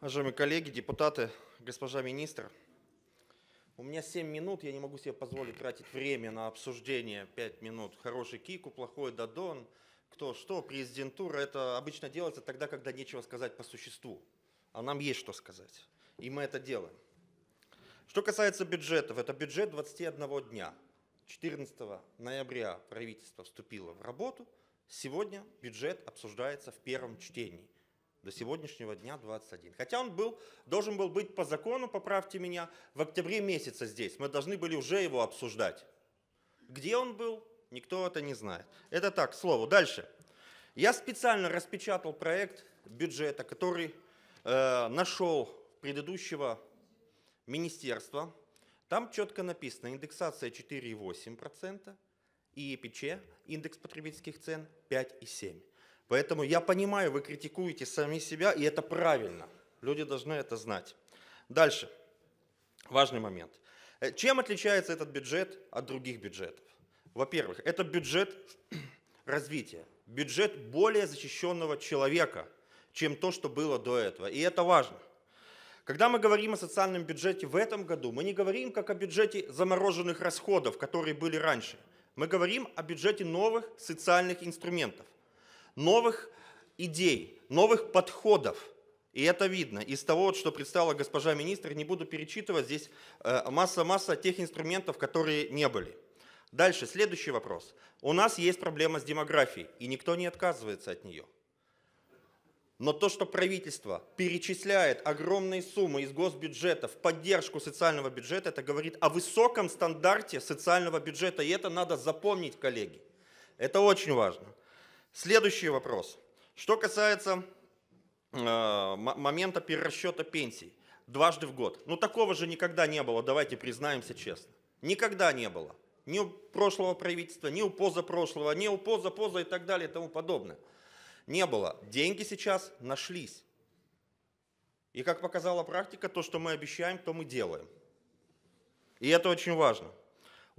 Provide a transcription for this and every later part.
уважаемые коллеги, депутаты, госпожа министр. У меня 7 минут, я не могу себе позволить тратить время на обсуждение 5 минут. Хороший Кику, плохой Дадон, кто что, президентура. Это обычно делается тогда, когда нечего сказать по существу. А нам есть что сказать. И мы это делаем. Что касается бюджетов, это бюджет 21 дня. 14 ноября правительство вступило в работу. Сегодня бюджет обсуждается в первом чтении до сегодняшнего дня 21. Хотя он был, должен был быть по закону, поправьте меня, в октябре месяца здесь. Мы должны были уже его обсуждать. Где он был, никто это не знает. Это так, слово. Дальше. Я специально распечатал проект бюджета, который э, нашел предыдущего министерства. Там четко написано индексация 4,8% и ИПЧ, индекс потребительских цен 5,7%. Поэтому я понимаю, вы критикуете сами себя, и это правильно. Люди должны это знать. Дальше. Важный момент. Э, чем отличается этот бюджет от других бюджетов? Во-первых, это бюджет развития, бюджет более защищенного человека, чем то, что было до этого. И это важно. Когда мы говорим о социальном бюджете в этом году, мы не говорим как о бюджете замороженных расходов, которые были раньше. Мы говорим о бюджете новых социальных инструментов новых идей, новых подходов. И это видно из того, что представила госпожа министр. Не буду перечитывать, здесь э, масса-масса тех инструментов, которые не были. Дальше, следующий вопрос. У нас есть проблема с демографией, и никто не отказывается от нее. Но то, что правительство перечисляет огромные суммы из госбюджета в поддержку социального бюджета, это говорит о высоком стандарте социального бюджета. И это надо запомнить, коллеги. Это очень важно. Следующий вопрос. Что касается э, момента перерасчета пенсий дважды в год. Ну такого же никогда не было, давайте признаемся честно. Никогда не было. Ни у прошлого правительства, ни у позапрошлого, ни у позапоза и так далее и тому подобное. Не было. Деньги сейчас нашлись. И как показала практика, то, что мы обещаем, то мы делаем. И это очень важно.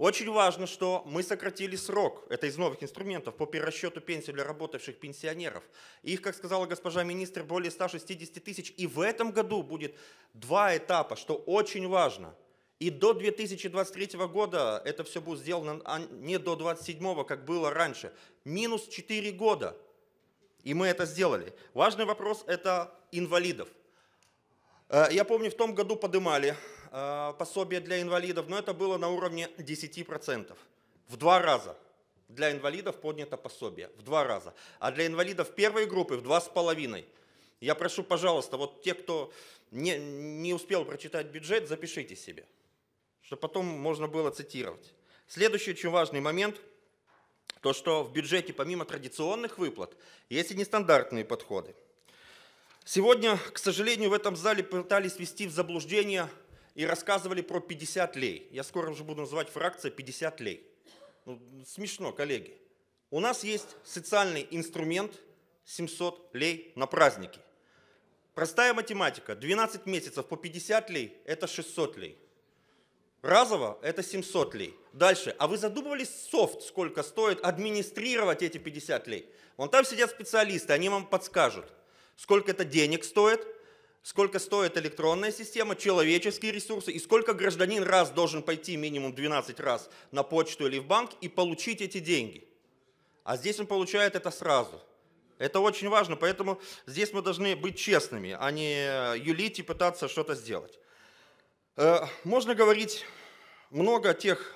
Очень важно, что мы сократили срок, это из новых инструментов, по перерасчету пенсии для работавших пенсионеров. Их, как сказала госпожа министр, более 160 тысяч. И в этом году будет два этапа, что очень важно. И до 2023 года это все будет сделано, а не до 2027, как было раньше. Минус 4 года. И мы это сделали. Важный вопрос – это инвалидов. Э, я помню, в том году подымали. Э, пособие для инвалидов, но это было на уровне 10%. В два раза для инвалидов поднято пособие, в два раза. А для инвалидов первой группы в два с половиной. Я прошу, пожалуйста, вот те, кто не, не успел прочитать бюджет, запишите себе, чтобы потом можно было цитировать. Следующий очень важный момент – то, что в бюджете помимо традиционных выплат есть и нестандартные подходы. Сегодня, к сожалению, в этом зале пытались ввести в заблуждение и рассказывали про 50 лей. Я скоро уже буду называть фракция 50 лей. Ну, смешно, коллеги. У нас есть социальный инструмент 700 лей на праздники. Простая математика. 12 месяцев по 50 лей – это 600 лей. Разово – это 700 лей. Дальше. А вы задумывались софт, сколько стоит администрировать эти 50 лей? Вон там сидят специалисты, они вам подскажут, сколько это денег стоит – сколько стоит электронная система, человеческие ресурсы и сколько гражданин раз должен пойти минимум 12 раз на почту или в банк и получить эти деньги. А здесь он получает это сразу. Это очень важно, поэтому здесь мы должны быть честными, а не э, юлить и пытаться что-то сделать. Э, можно говорить много о тех,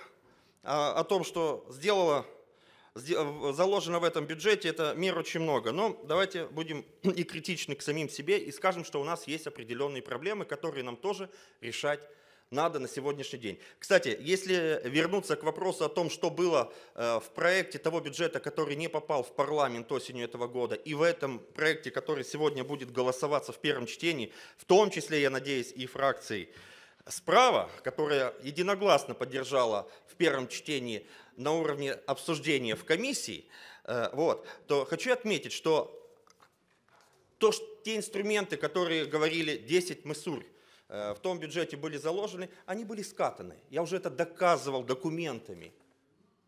а, о том, что сделала Э, заложено в этом бюджете, это мер очень много. Но давайте будем и критичны к самим себе и скажем, что у нас есть определенные проблемы, которые нам тоже решать надо на сегодняшний день. Кстати, если вернуться к вопросу о том, что было э, в проекте того бюджета, который не попал в парламент осенью этого года, и в этом проекте, который сегодня будет голосоваться в первом чтении, в том числе, я надеюсь, и фракцией справа, которая единогласно поддержала в первом чтении на уровне обсуждения в комиссии, э, вот, то хочу отметить, что то, что те инструменты, которые говорили 10 Миссури, э, в том бюджете были заложены, они были скатаны. Я уже это доказывал документами.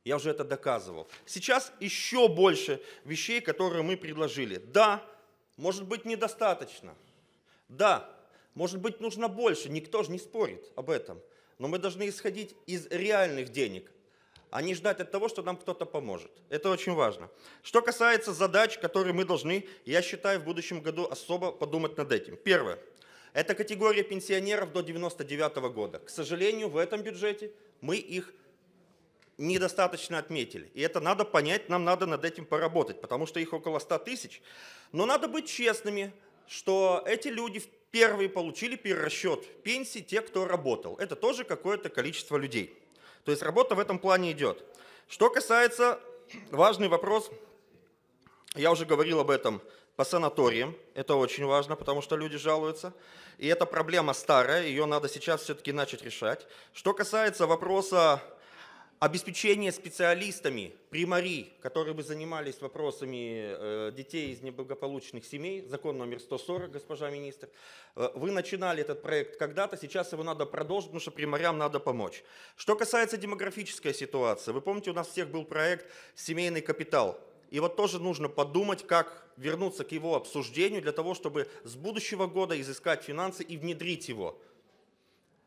Я уже это доказывал. Сейчас еще больше вещей, которые мы предложили. Да, может быть недостаточно. Да, может быть, нужно больше, никто же не спорит об этом. Но мы должны исходить из реальных денег, а не ждать от того, что нам кто-то поможет. Это очень важно. Что касается задач, которые мы должны, я считаю, в будущем году особо подумать над этим. Первое. Это категория пенсионеров до 99 года. К сожалению, в этом бюджете мы их недостаточно отметили. И это надо понять, нам надо над этим поработать, потому что их около 100 тысяч. Но надо быть честными, что эти люди Первые получили перерасчет пенсии те, кто работал. Это тоже какое-то количество людей. То есть работа в этом плане идет. Что касается, важный вопрос, я уже говорил об этом, по санаториям. Это очень важно, потому что люди жалуются. И эта проблема старая, ее надо сейчас все-таки начать решать. Что касается вопроса обеспечение специалистами примари, которые бы занимались вопросами э, детей из неблагополучных семей, закон номер 140, госпожа министр. Э, вы начинали этот проект когда-то, сейчас его надо продолжить, потому что примарям надо помочь. Что касается демографической ситуации, вы помните, у нас всех был проект «Семейный капитал», и вот тоже нужно подумать, как вернуться к его обсуждению для того, чтобы с будущего года изыскать финансы и внедрить его.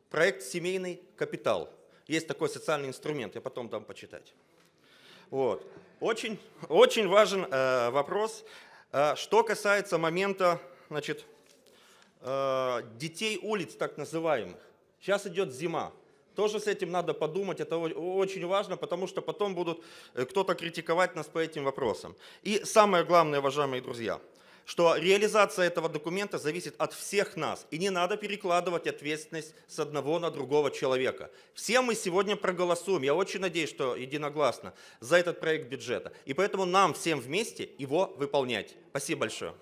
Проект «Семейный капитал». Есть такой социальный инструмент, я потом там почитать. Вот. Очень, очень важен э, вопрос. Э, что касается момента значит, э, детей улиц, так называемых. Сейчас идет зима. Тоже с этим надо подумать, это очень важно, потому что потом будут э, кто-то критиковать нас по этим вопросам. И самое главное, уважаемые друзья – что реализация этого документа зависит от всех нас. И не надо перекладывать ответственность с одного на другого человека. Все мы сегодня проголосуем, я очень надеюсь, что единогласно, за этот проект бюджета. И поэтому нам всем вместе его выполнять. Спасибо большое.